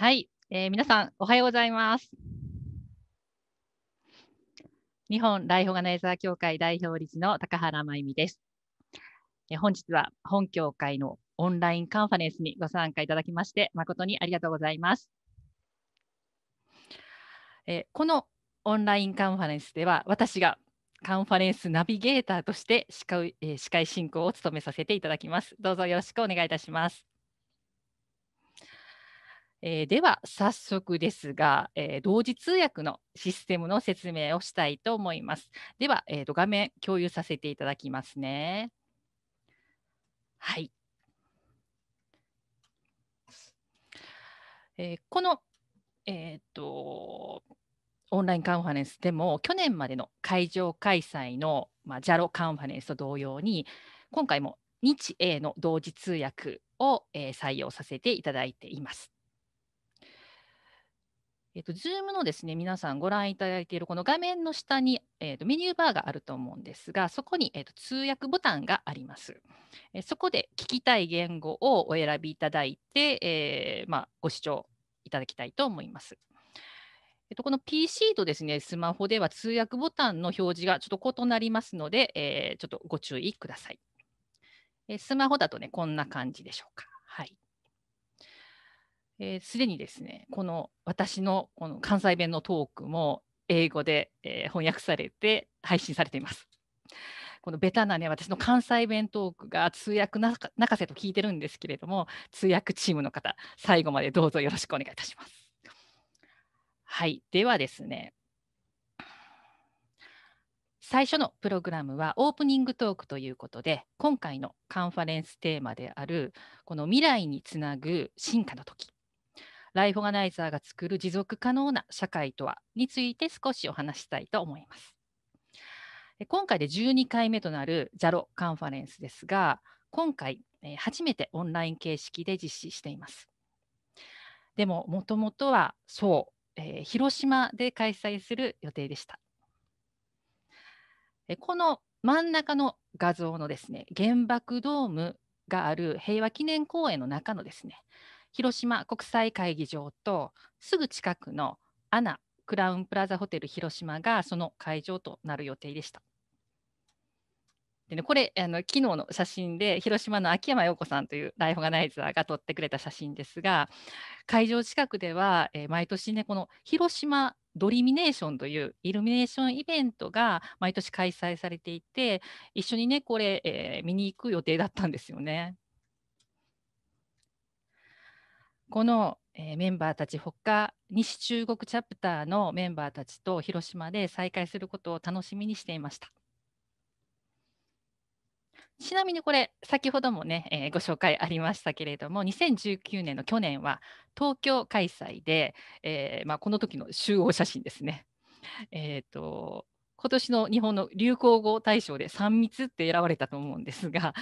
はい、えー、皆さんおはようございます。日本ライフオーガナイザー協会代表理事の高原真由美です。えー、本日は本協会のオンラインカンファレンスにご参加いただきまして誠にありがとうございます。えー、このオンラインカンファレンスでは私がカンファレンスナビゲーターとして司会,、えー、司会進行を務めさせていただきます。どうぞよろしくお願いいたします。えー、では早速ですが、えー、同時通訳のシステムの説明をしたいと思います。では、えー、と画面共有させていただきますね。はい。えー、この、えーと、オンラインカンファレンスでも去年までの会場開催の、まあ、j a l カンファレンスと同様に今回も日英の同時通訳を、えー、採用させていただいています。えっと、Zoom のですね、皆さんご覧いただいているこの画面の下に、えっと、メニューバーがあると思うんですが、そこに、えっと、通訳ボタンがあります。えそこで聞きたい言語をお選びいただいて、えー、まあ、ご視聴いただきたいと思います。えっと、この PC とですね、スマホでは通訳ボタンの表示がちょっと異なりますので、えー、ちょっとご注意ください。えスマホだとね、こんな感じでしょうか。はい。す、えー、で、にですねこの私のこの関西弁のトークも英語で、えー、翻訳されて配信されています。このベタなね私の関西弁トークが通訳泣かせと聞いてるんですけれども通訳チームの方最後までどうぞよろしくお願いいたします。はいではですね最初のプログラムはオープニングトークということで今回のカンファレンステーマであるこの未来につなぐ進化の時ライフオーガナイザーが作る持続可能な社会とはについて少しお話したいと思います。今回で12回目となる JALO カンファレンスですが、今回初めてオンライン形式で実施しています。でも、もともとはそう、えー、広島で開催する予定でした。この真ん中の画像のですね、原爆ドームがある平和記念公園の中のですね、広島国際会議場とすぐ近くのアナクラウンプラザホテル広島がその会場となる予定でした。でね、これあの昨日の写真で広島の秋山陽子さんというライフガナイザーが撮ってくれた写真ですが会場近くでは、えー、毎年ねこの広島ドリミネーションというイルミネーションイベントが毎年開催されていて一緒にねこれ、えー、見に行く予定だったんですよね。この、えー、メンバーたち他西中国チャプターのメンバーたちと広島で再会することを楽しみにしていました。ちなみにこれ先ほどもね、えー、ご紹介ありましたけれども2019年の去年は東京開催で、えーまあ、この時の集合写真ですね。えーと、と今年の日本の流行語大賞で3密って選ばれたと思うんですが、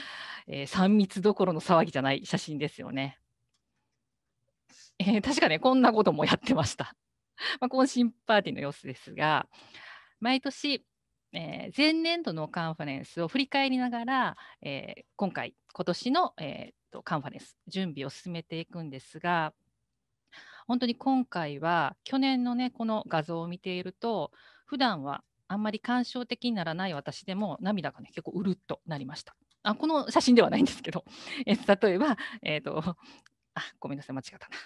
えー、3密どころの騒ぎじゃない写真ですよね。えー、確かね、こんなこともやってました。まあ、懇親パーティーの様子ですが、毎年、えー、前年度のカンファレンスを振り返りながら、えー、今回、今年の、えーと、カンファレンス、準備を進めていくんですが、本当に今回は、去年のね、この画像を見ていると、普段はあんまり感傷的にならない私でも、涙がね、結構うるっとなりました。あこの写真ではないんですけど、え例えば、えーと、あ、ごめんなさい、間違ったな。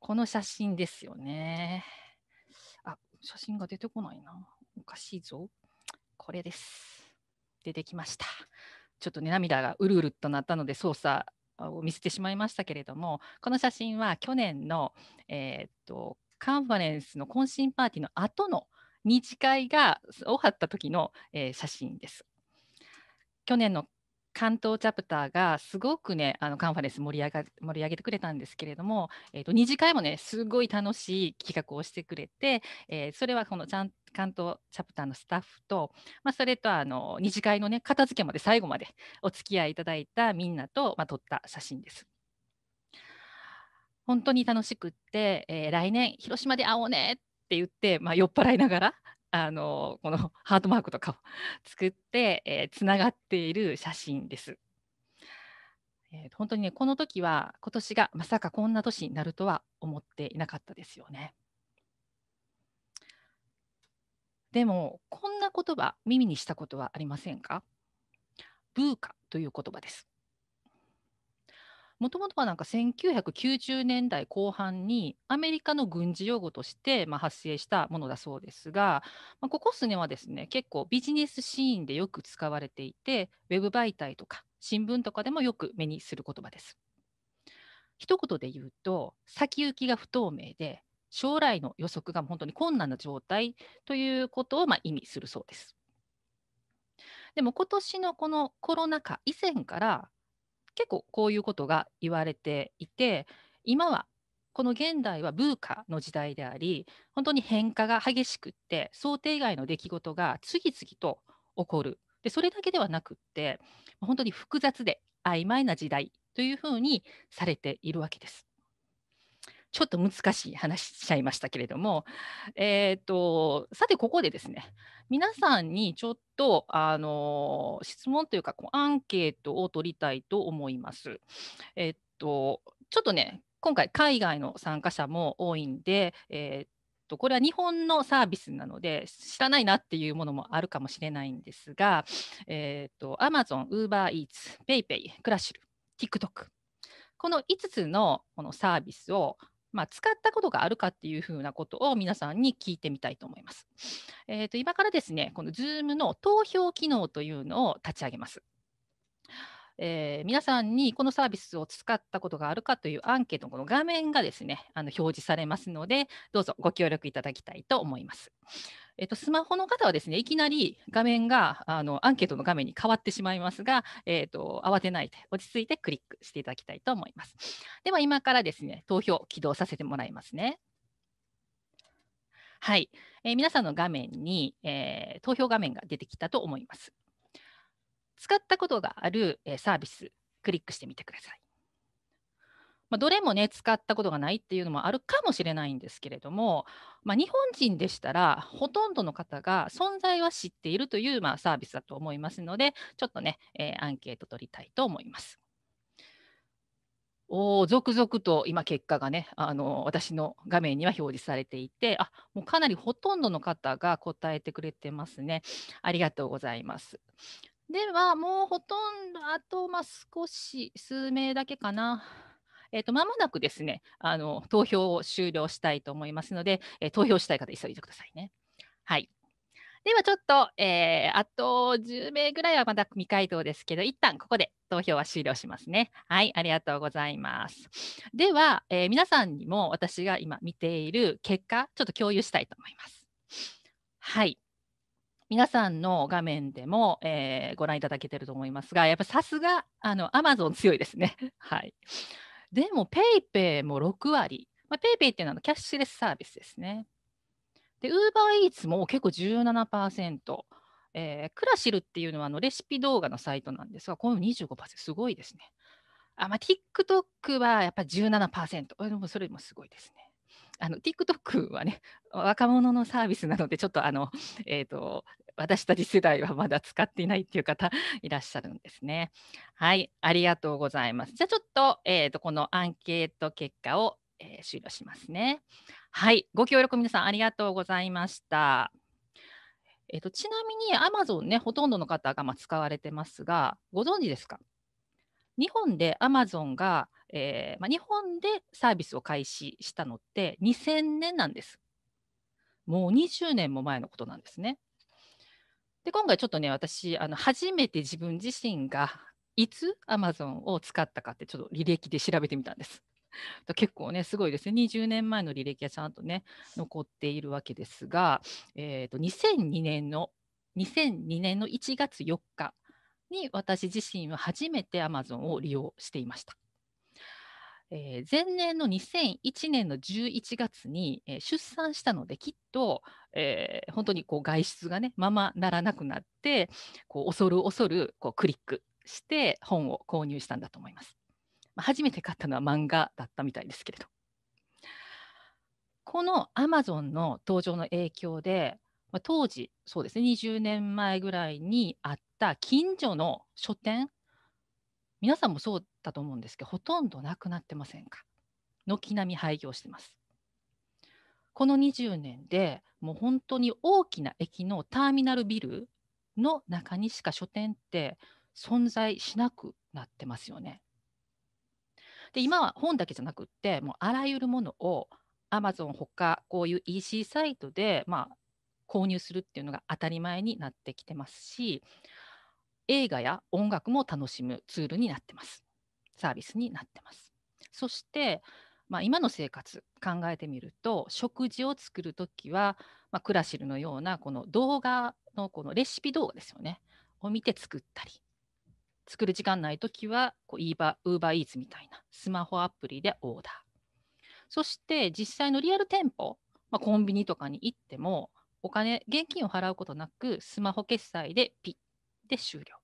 この写真ですよね。あ、写真が出てこないな。おかしいぞ。これです。出てきました。ちょっとね、涙がうるうるとなったので、操作を見せてしまいましたけれども、この写真は去年の、えー、っとカンファレンスの懇親パーティーの後の二次会が終わった時の、えー、写真です。去年の関東チャプターがすごくねあのカンファレンス盛り上が盛り上げてくれたんですけれども、えーと、と2次会もねすごい楽しい企画をしてくれて、えー、それはこのちゃん関東チャプターのスタッフと、まあ、それとあの2次会のね片付けまで最後までお付き合いいただいたみんなと、まあ、撮った写真です。本当に楽しくって、えー、来年広島で会おうねって言って、まあ、酔っ払いながらあのこの ハートマークとかを作って、えー、つながっている写真です。えー、本当にねこの時は今年がまさかこんな年になるとは思っていなかったですよね。でもこんな言葉耳にしたことはありませんかブーカという言葉です。もともとはなんか1990年代後半にアメリカの軍事用語として、まあ、発生したものだそうですが、まあ、ここ数年はですね結構ビジネスシーンでよく使われていてウェブ媒体とか新聞とかでもよく目にする言葉です。一言で言うと先行きが不透明で将来の予測が本当に困難な状態ということをまあ意味するそうです。でも今年のこのコロナ禍以前から結構こういうことが言われていて今はこの現代はブーカの時代であり本当に変化が激しくって想定外の出来事が次々と起こるでそれだけではなくって本当に複雑で曖昧な時代というふうにされているわけです。ちょっと難しい話しちゃいましたけれども、えーと、とさてここでですね皆さんにちょっとあの質問というかこうアンケートを取りたいと思います。えっ、とちょっとね今回海外の参加者も多いんで、えーとこれは日本のサービスなので知らないなっていうものもあるかもしれないんですが、えーと、と Amazon、UberEats、PayPay、クラシル、TikTok この5つのこのサービスをまあ、使ったことがあるかっていうふうなことを皆さんに聞いてみたいと思います。えー、と今からですね、この Zoom の投票機能というのを立ち上げます。えー、皆さんにこのサービスを使ったことがあるかというアンケートのこの画面がですねあの表示されますのでどうぞご協力いただきたいと思います。えっと、スマホの方はですねいきなり画面があのアンケートの画面に変わってしまいますが、えっと、慌てないで落ち着いてクリックしていただきたいと思います。では今からですね投票起動させてもらいますね。はい、えー、皆さんの画面に、えー、投票画面が出てきたと思います。使ったことがある、えサービス、クリックしてみてください。まあ、どれもね、使ったことがないっていうのもあるかもしれないんですけれども、まあ、日本人でしたら、ほとんどの方が存在は知っているという、まあ、サービスだと思いますので、ちょっとね、えー、アンケート取りたいと思います。お続々と今結果がねあの私の画面には表示されていてあもうかなりほとんどの方が答えてくれてますねありがとうございますでは、もうほとんど、あと、まあ、少し、数名だけかな。えっ、ー、と、まもなくですね、あの、投票を終了したいと思いますので、えー、投票したい方、急いでくださいね。はい。では、ちょっと、えー、あと10名ぐらいはまだ未回答ですけど、一旦ここで投票は終了しますね。はい、ありがとうございます。では、えー、皆さんにも私が今見ている結果、ちょっと共有したいと思います。はい。皆さんの画面でも、えー、ご覧いただけてると思いますが、やっぱさすがあのアマゾン強いですね。はい。でも PayPay も6割。まあ、PayPay っていうのはキャッシュレスサービスですね。で、UberEats も結構17%。えー、クラシルっていうのはあのレシピ動画のサイトなんですが、この25%すごいですね。あまあ、TikTok はやっぱり17%。それもそれもすごいですね。あの TikTok はね若者のサービスなのでちょっとあの、えーと、私たち世代はまだ使っていないっていう方いらっしゃるんですね。はい、ありがとうございます。じゃあちょっと,、えーと、このアンケート結果を、えー、終了しますね。はい、ご協力皆さんありがとうございました。えーと、とちなみに Amazon ね、ほとんどの方がま使われてますが、ご存知ですか日本で Amazon がえー、まあ、日本でサービスを開始したのって2000年なんです。もう20年も前のことなんですね。で今回ちょっとね私あの初めて自分自身がいつ Amazon を使ったかってちょっと履歴で調べてみたんです。結構ねすごいですね20年前の履歴がちゃんとね残っているわけですが、えーと、2002年の2002年の1月4日に私自身は初めて Amazon を利用していました。えー、前年の2001年の11月に、えー、出産したのできっと、えー、本当にこう外出がねままならなくなってこう恐る恐るこうクリックして本を購入したんだと思います。まあ、初めて買ったのは漫画だったみたいですけれど。このアマゾンの登場の影響で、まあ、当時そうですね20年前ぐらいにあった近所の書店皆さんもそうたと思うんですけどほとんどなくなってませんか軒並み廃業してます。この20年でもう本当に大きな駅のターミナルビルの中にしか書店って存在しなくなってますよね。で今は本だけじゃなくってもうあらゆるものを Amazon ほかこういう EC サイトでまあ購入するっていうのが当たり前になってきてますし映画や音楽も楽しむツールになってます。サービスになってます。そして、まあ、今の生活考えてみると食事を作る時は、まあ、クラシルのようなこの動画のこのレシピ動画ですよねを見て作ったり作る時間ない時はこう u ーバー u b e みたいなスマホアプリでオーダーそして実際のリアル店舗、まあ、コンビニとかに行ってもお金現金を払うことなくスマホ決済でピッで終了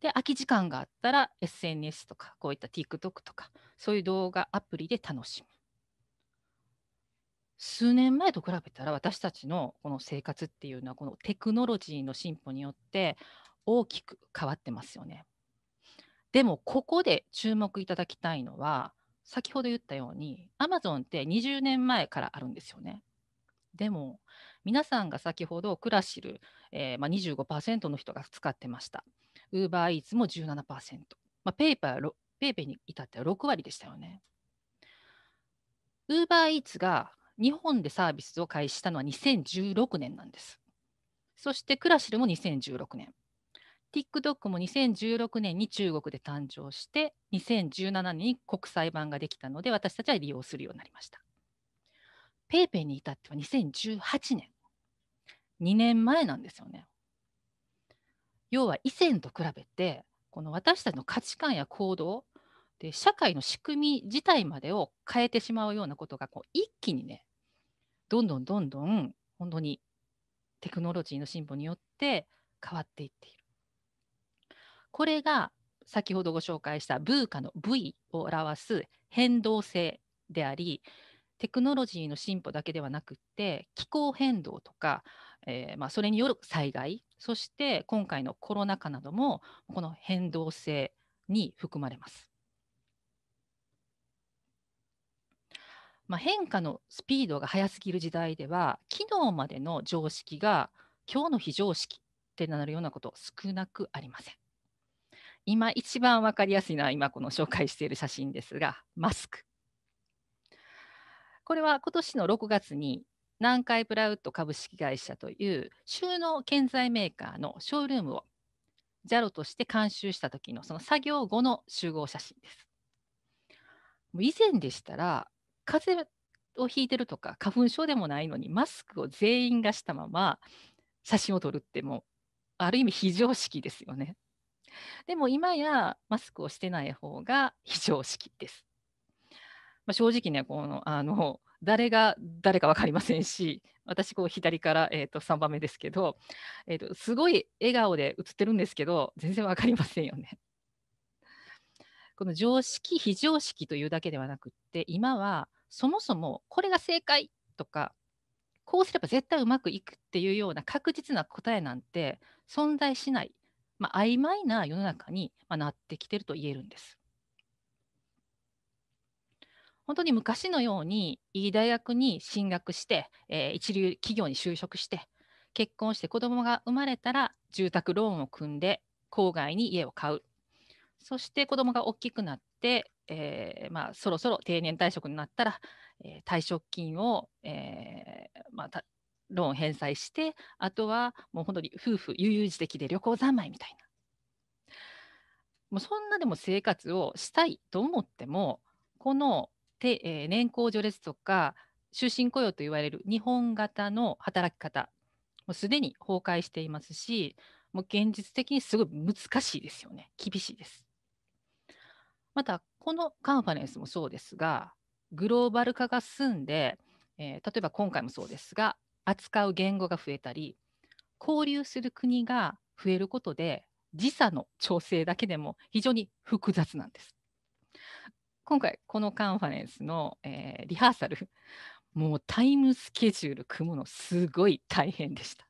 で空き時間があったら SNS とかこういった TikTok とかそういう動画アプリで楽しむ数年前と比べたら私たちのこの生活っていうのはこのテクノロジーの進歩によって大きく変わってますよねでもここで注目いただきたいのは先ほど言ったように Amazon って20年前からあるんですよねでも皆さんが先ほどクラシル、えーまあ25%の人が使ってましたウーバーイーツも17%、まあ、ペイパーペイペイに至っては6割でしたよね。ウーバーイーツが日本でサービスを開始したのは2016年なんです。そしてクラシルも2016年。TikTok も2016年に中国で誕生して、2017年に国際版ができたので、私たちは利用するようになりました。PayPay に至っては2018年、2年前なんですよね。要は以前と比べてこの私たちの価値観や行動で社会の仕組み自体までを変えてしまうようなことがこう一気にねどんどんどんどん本当にテクノロジーの進歩によって変わっていっている。これが先ほどご紹介したブーカの V を表す変動性でありテクノロジーの進歩だけではなくって気候変動とかえー、まあ、それによる災害そして今回のコロナ禍などもこの変動性に含まれます。まあ、変化のスピードが速すぎる時代では昨日までの常識が今日の非常識ってなるようなこと少なくありません。今一番分かりやすいのは今この紹介している写真ですがマスク。これは今年の6月に南海プラウッド株式会社という収納建材メーカーのショールームを JAL として監修した時のその作業後の集合写真です。以前でしたら風邪をひいてるとか花粉症でもないのにマスクを全員がしたまま写真を撮るってもうある意味非常識ですよね。でも今やマスクをしてない方が非常識です。まあ、正直ねこのあの誰が誰か分かりませんし私こう左から、えーと、と3番目ですけど、えーと、とすごい笑顔で写ってるんですけど全然分かりませんよね。この常識非常識というだけではなくって今はそもそもこれが正解とかこうすれば絶対うまくいくっていうような確実な答えなんて存在しない、まあ、曖昧な世の中になってきてると言えるんです。本当に昔のようにいい大学に進学して、えー、一流企業に就職して結婚して子供が生まれたら住宅ローンを組んで郊外に家を買うそして子供が大きくなって、えー、まあ、そろそろ定年退職になったら、えー、退職金を、えー、まあ、ローン返済してあとはもう本当に夫婦悠々自適で旅行三昧みたいなもうそんなでも生活をしたいと思ってもこのて、えー、年功序列とか終身雇用といわれる日本型の働き方もうすでに崩壊していますしもう現実的にすごい難しいですよね厳しいです。またこのカンファレンスもそうですがグローバル化が進んで、えー、例えば今回もそうですが扱う言語が増えたり交流する国が増えることで時差の調整だけでも非常に複雑なんです。今回このカンファレンスの、えー、リハーサルもうタイムスケジュール組むのすごい大変でした。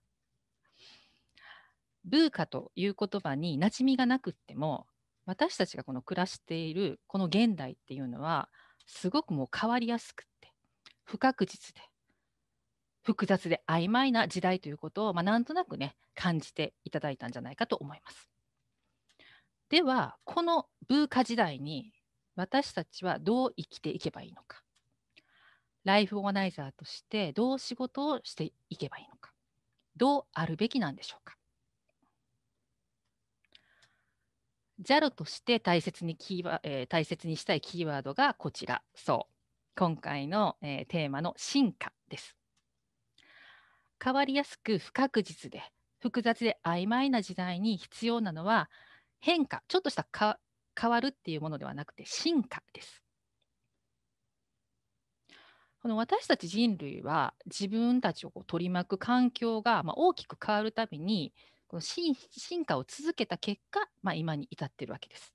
ブーカという言葉に馴染みがなくっても私たちがこの暮らしているこの現代っていうのはすごくもう変わりやすくって不確実で複雑で曖昧な時代ということを、まあ、なんとなくね感じていただいたんじゃないかと思います。ではこのブーカ時代に私たちはどう生きていけばいいのかライフオーガナイザーとしてどう仕事をしていけばいいのかどうあるべきなんでしょうか JAL として大切にキーワ、えー、大切にしたいキーワードがこちらそう今回の、えー、テーマの進化です変わりやすく不確実で複雑で曖昧な時代に必要なのは変化ちょっとしたか変わるっていうものではなくて進化です。この私たち人類は自分たちを取り巻く環境がま大きく変わるたびにこの進化を続けた結果、まあ、今に至ってるわけです。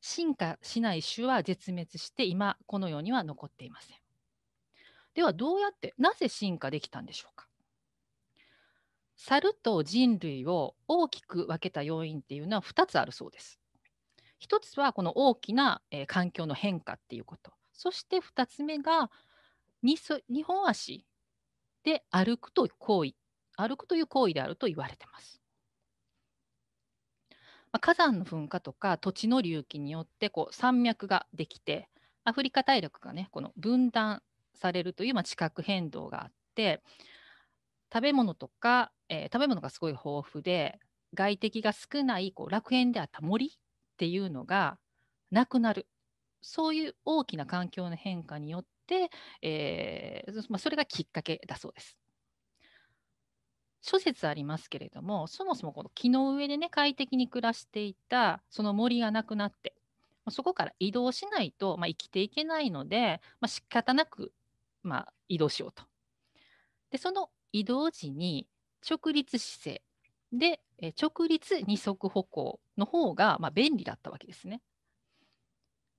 進化しない種は絶滅して今この世には残っていません。ではどうやってなぜ進化できたんでしょうか猿と人類を大きく分けた要因っていうのは2つあるそうです。一つはこの大きな、えー、環境の変化っていうこと。そして2つ目が2 2本足で歩くという行為、歩くという行為であると言われてます。まあ、火山の噴火とか土地の隆起によってこう山脈ができて、アフリカ大陸がね、この分断されるという、まあ、地殻変動があって、食べ物とか、えー、食べ物がすごい豊富で、外敵が少ないこう楽園であった森っていうのがなくなるそういう大きな環境の変化によって、えーまあ、それがきっかけだそうです。諸説ありますけれどもそもそもこの木の上でね快適に暮らしていたその森がなくなってそこから移動しないと、まあ、生きていけないので、まあ、仕方なく、まあ、移動しようと。でその移動時に直立姿勢で、え直立二足歩行の方がまあ、便利だったわけですね。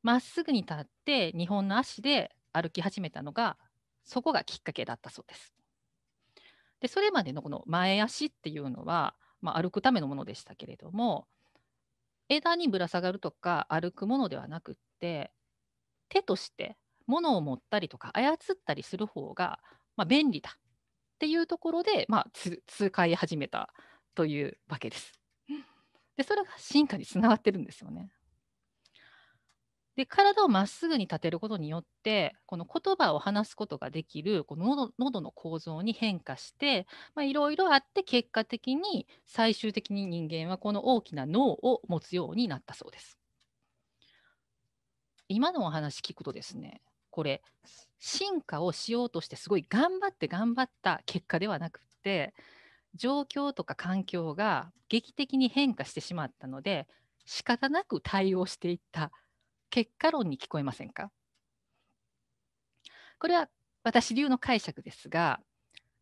まっすぐに立って日本の足で歩き始めたのがそこがきっかけだったそうです。でそれまでのこの前足っていうのは、まあ、歩くためのものでしたけれども枝にぶら下がるとか歩くものではなくって手として物を持ったりとか操ったりする方が、まあ、便利だっていうところで、まあ、つ通い始めたというわけです。でそれが進化につながってるんですよね。で体をまっすぐに立てることによってこの言葉を話すことができるこの喉の構造に変化していろいろあって結果的に最終的に人間はこの大きな脳を持つようになったそうです。今のお話聞くとですねこれ進化をしようとしてすごい頑張って頑張った結果ではなくって状況とか環境が劇的に変化してしまったので仕方なく対応していった結果論に聞こえませんかこれは私流の解釈ですが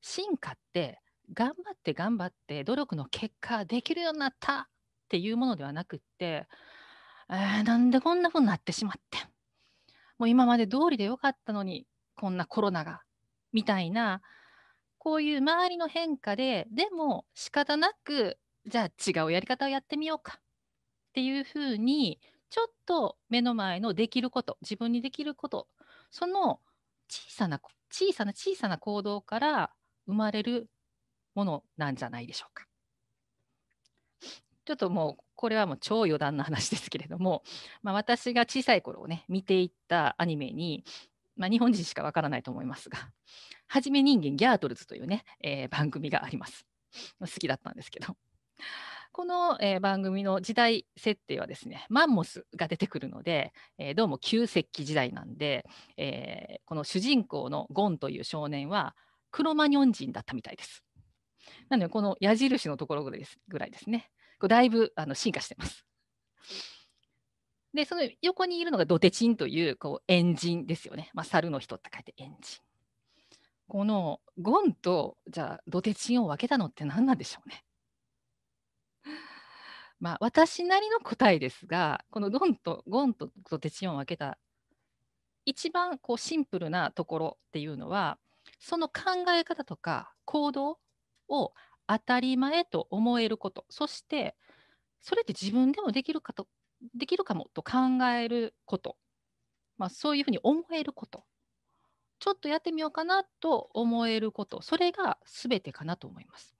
進化って頑張って頑張って努力の結果できるようになったっていうものではなくって、えー、なんでこんなふうになってしまってもう今まで通りでよかったのにこんなコロナがみたいなこういう周りの変化ででも仕方なくじゃあ違うやり方をやってみようかっていうふうにちょっと目の前のできること自分にできることその小さな小さな小さな行動から生まれるものなんじゃないでしょうか。ちょっともうこれはもう超余談の話ですけれども、まあ、私が小さい頃をね見ていったアニメにまあ、日本人しかわからないと思いますが「はじめ人間ギャートルズ」というね、えー、番組があります。好きだったんですけど。この、えー、番組の時代設定はですねマンモスが出てくるので、えー、どうも旧石器時代なんで、えー、この主人公のゴンという少年はクロマニョン人だったみたいです。なのでこの矢印のところぐらいですぐらいですねこれだいぶあの進化してます。で、その横にいるのがドテチンというこうエンジンですよね。まあ、猿の人って書いてエンジン。このゴンとじゃあドテチンを分けたのって何なんでしょうね。まあ、私なりの答えですが、このドンとゴンとドテチンを分けた一番こうシンプルなところっていうのは、その考え方とか行動を当たり前と思えること、そしてそれって自分でもできるかとできるかもと考えること、まあ、そういうふうに思えることちょっとやってみようかなと思えることそれが全てかなと思います。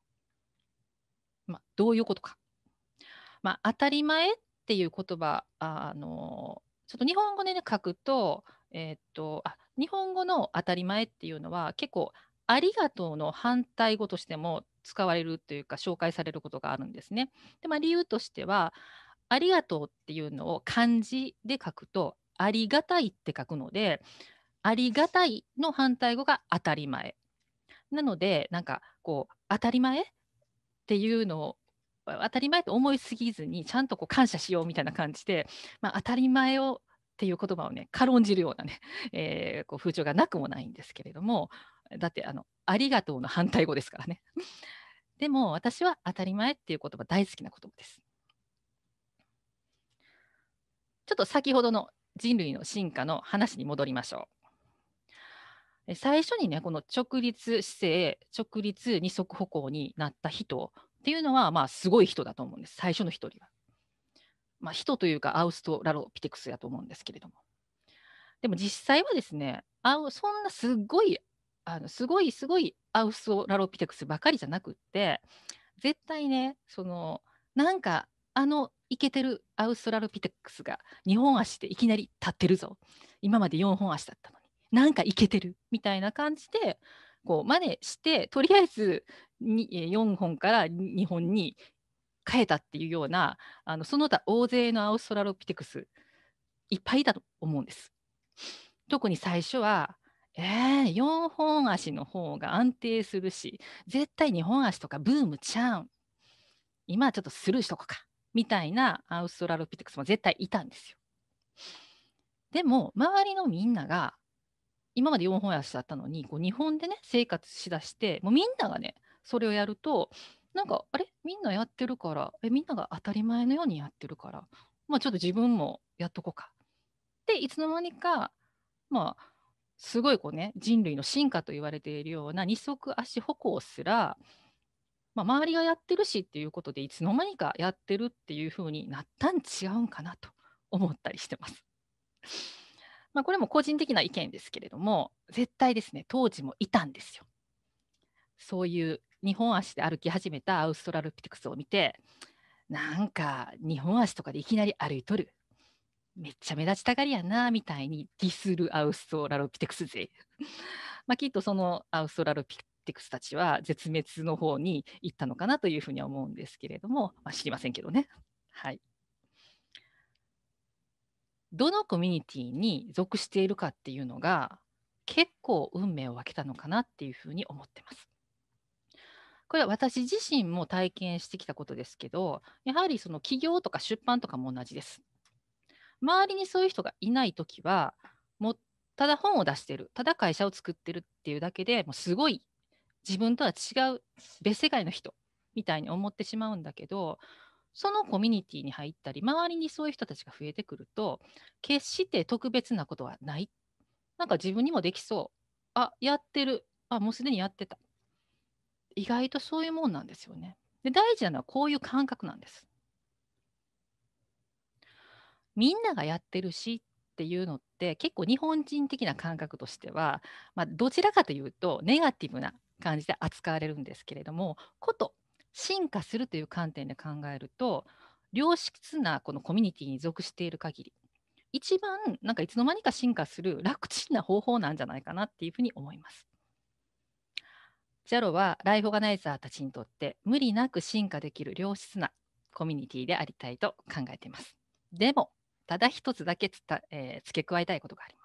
まあ、どういうことか。まあ、当たり前っていう言葉あのちょっと日本語で、ね、書くと,、えー、っとあ日本語の当たり前っていうのは結構ありがとうの反対語としても使われるというか紹介されることがあるんですね。でまあ、理由としてはありがとうっていうのを漢字で書くと、ありがたいって書くので、ありがたいの反対語が当たり前。なので、なんかこう、当たり前っていうのを当たり前と思いすぎずにちゃんとこう感謝しようみたいな感じで、まあ、当たり前をっていう言葉をね軽んじるようなね、えー、こう風潮がなくもないんですけれどもだってあの「ありがとう」の反対語ですからね。でも私は「当たり前」っていう言葉大好きな言葉です。ちょっと先ほどの人類の進化の話に戻りましょう。最初にね、この直立姿勢、直立二足歩行になった人っていうのは、まあ、すごい人だと思うんです、最初の一人は。まあ、人というか、アウストラロピテクスやと思うんですけれども。でも実際はですね、あそんなすごい、あのすごいすごいアウストラロピテクスばかりじゃなくって、絶対ね、その、なんか、あのイケてるアウストラロピテクスが2本足でいきなり立ってるぞ今まで4本足だったのになんかイケてるみたいな感じでこう真似してとりあえず4本から2本に変えたっていうようなあのその他大勢のアウストラロピテクスいっぱいだと思うんです。特に最初はえー、4本足の方が安定するし絶対2本足とかブームちゃうん今ちょっとスルーしとこかみたいなアウストラロピテクスも絶対いたんですよ。でも周りのみんなが今まで4本足だったのにこう本でね生活しだしてもうみんながねそれをやるとなんかあれみんなやってるからえみんなが当たり前のようにやってるから、まあ、ちょっと自分もやっとこうか。でいつの間にかまあすごいこうね人類の進化と言われているような二足足歩行すらまあ、周りがやってるしっていうことでいつの間にかやってるっていうふうになったん違うんかなと思ったりしてます。まあ、これも個人的な意見ですけれども絶対ですね当時もいたんですよ。そういう2本足で歩き始めたアウストラルピテクスを見てなんか2本足とかでいきなり歩いとるめっちゃ目立ちたがりやなみたいにディスるアウストラルピテクス勢 まあきっとそのアウストラルピティクスたちは絶滅の方に行ったのかなというふうには思うんですけれども、まあ、知りませんけどね。はい、どのコミュニティに属しているかっていうのが結構運命を分けたのかなっていうふうに思ってます。これは私自身も体験してきたことですけどやはりその企業とか出版とかも同じです。周りにそういう人がいない時はもうただ本を出してるただ会社を作ってるっていうだけでもうすごい自分とは違う別世界の人みたいに思ってしまうんだけどそのコミュニティに入ったり周りにそういう人たちが増えてくると決して特別なことはないなんか自分にもできそうあやってるあもうすでにやってた意外とそういうもんなんですよねで大事なのはこういう感覚なんですみんながやってるしっていうのって結構日本人的な感覚としては、まあ、どちらかというとネガティブな感じで扱われるんですけれどもこと進化するという観点で考えると良質なこのコミュニティに属している限り一番なんかいつの間にか進化する楽ちんな方法なんじゃないかなっていうふうに思います。j a l はライフオーガナイザーたちにとって無理なく進化できる良質なコミュニティでありたいと考えています。でもただ一つだけつた、えー、付け加えたいことがあります。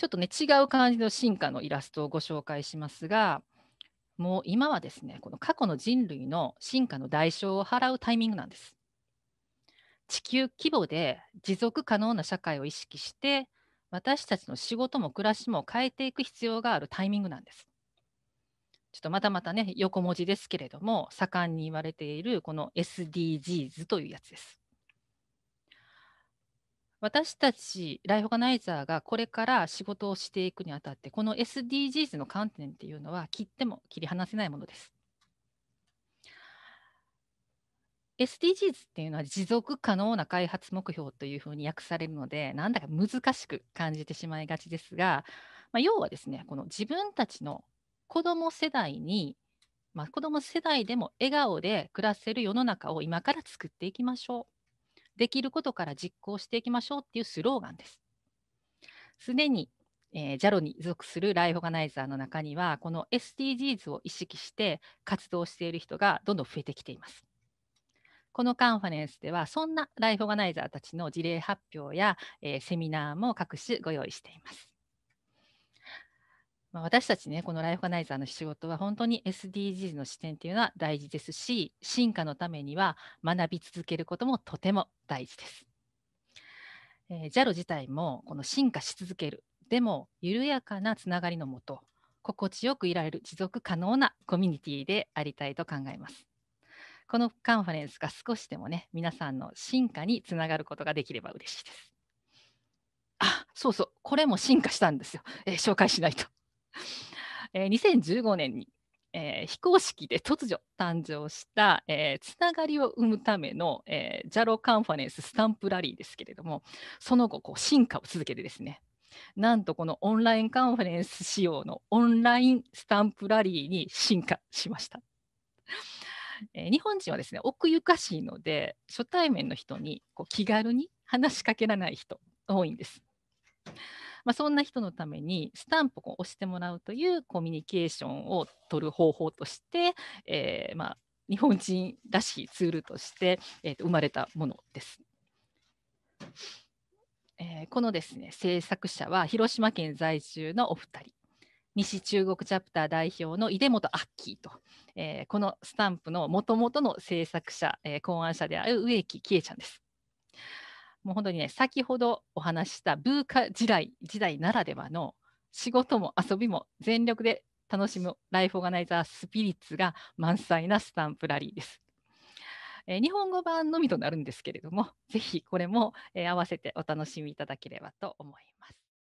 ちょっとね違う感じの進化のイラストをご紹介しますがもう今はですねこの過去の人類の進化の代償を払うタイミングなんです。地球規模で持続可能な社会を意識して私たちの仕事も暮らしも変えていく必要があるタイミングなんです。ちょっとまたまたね横文字ですけれども盛んに言われているこの SDGs というやつです。私たちライフーガナイザーがこれから仕事をしていくにあたってこの SDGs の観点っていうのは切っても切り離せないものです。SDGs っていうのは持続可能な開発目標というふうに訳されるのでなんだか難しく感じてしまいがちですが、まあ、要はですねこの自分たちの子ども世代に、まあ、子ども世代でも笑顔で暮らせる世の中を今から作っていきましょう。できることから実行していきましょうっていうスローガンです。すでに、えー、j a l に属するライフオーガナイザーの中には、この SDGs を意識して活動している人がどんどん増えてきています。このカンファレンスでは、そんなライフオーガナイザーたちの事例発表や、えー、セミナーも各種ご用意しています。まあ、私たちね、このライフアナイザーの仕事は本当に SDGs の視点っていうのは大事ですし、進化のためには学び続けることもとても大事です。えー、JAL 自体もこの進化し続ける、でも緩やかなつながりのもと、心地よくいられる持続可能なコミュニティでありたいと考えます。このカンファレンスが少しでもね、皆さんの進化につながることができれば嬉しいです。あ、そうそう、これも進化したんですよ。えー、紹介しないと。えー、2015年に、えー、非公式で突如誕生した、えー、つながりを生むための、えー、ジャロカンファレンススタンプラリーですけれどもその後こう進化を続けてですねなんとこのオンラインカンファレンス仕様のオンラインスタンプラリーに進化しました。えー、日本人はですね奥ゆかしいので初対面の人にこう気軽に話しかけられない人多いんです。まあ、そんな人のためにスタンプを押してもらうというコミュニケーションを取る方法として、えー、まあ、日本人らしいツールとして、えー、と生まれたものです。えー、このですね制作者は広島県在住のお二人西中国チャプター代表の井出本アッキーと、えー、このスタンプのもともとの制作者、えー、考案者である植木喜恵ちゃんです。もう本当にね先ほどお話したブーカ時代時代ならではの仕事も遊びも全力で楽しむライフオーガナイザースピリッツが満載なスタンプラリーです。えー、日本語版のみとなるんですけれども、ぜひこれも、えー、合わせてお楽しみいただければと思います。